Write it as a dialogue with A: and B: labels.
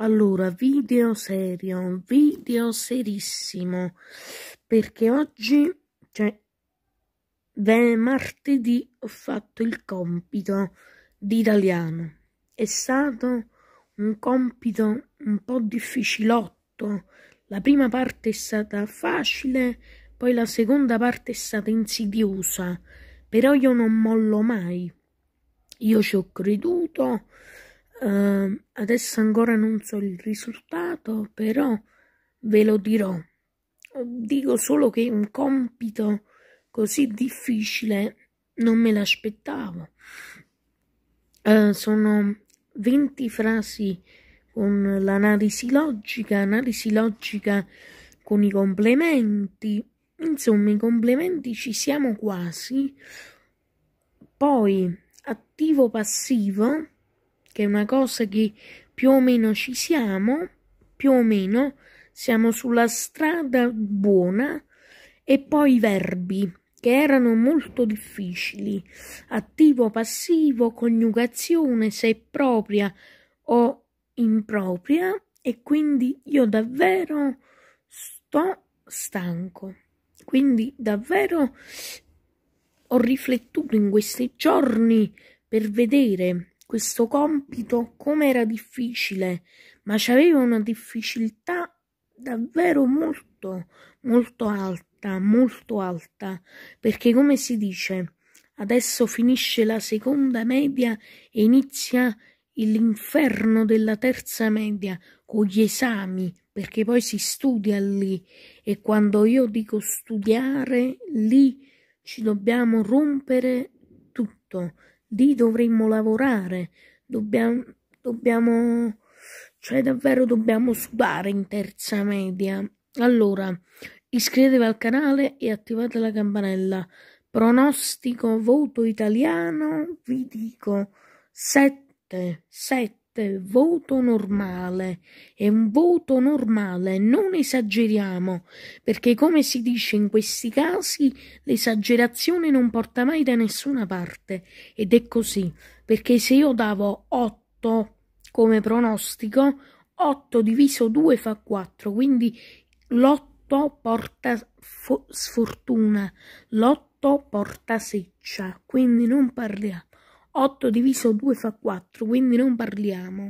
A: Allora, video serio, video serissimo, perché oggi, cioè, martedì ho fatto il compito di italiano. È stato un compito un po' difficilotto. La prima parte è stata facile, poi la seconda parte è stata insidiosa, però io non mollo mai. Io ci ho creduto Uh, adesso ancora non so il risultato, però ve lo dirò. Dico solo che un compito così difficile non me l'aspettavo. Uh, sono 20 frasi con l'analisi logica, analisi logica con i complementi. Insomma, i complementi ci siamo quasi. Poi attivo passivo che è una cosa che più o meno ci siamo, più o meno siamo sulla strada buona, e poi i verbi, che erano molto difficili, attivo, passivo, coniugazione, se propria o impropria, e quindi io davvero sto stanco. Quindi davvero ho riflettuto in questi giorni per vedere questo compito come era difficile, ma c'aveva una difficoltà davvero molto, molto alta, molto alta, perché come si dice, adesso finisce la seconda media e inizia l'inferno della terza media con gli esami, perché poi si studia lì e quando io dico studiare lì ci dobbiamo rompere tutto, lì dovremmo lavorare, dobbiamo, dobbiamo, cioè davvero dobbiamo sudare in terza media. Allora, iscrivetevi al canale e attivate la campanella. Pronostico voto italiano, vi dico 7, 7 del voto normale. È un voto normale, non esageriamo, perché come si dice in questi casi, l'esagerazione non porta mai da nessuna parte. Ed è così, perché se io davo 8 come pronostico, 8 diviso 2 fa 4, quindi l'8 porta sfortuna, l'8 porta seccia, quindi non parliamo 8 diviso 2 fa 4, quindi non parliamo.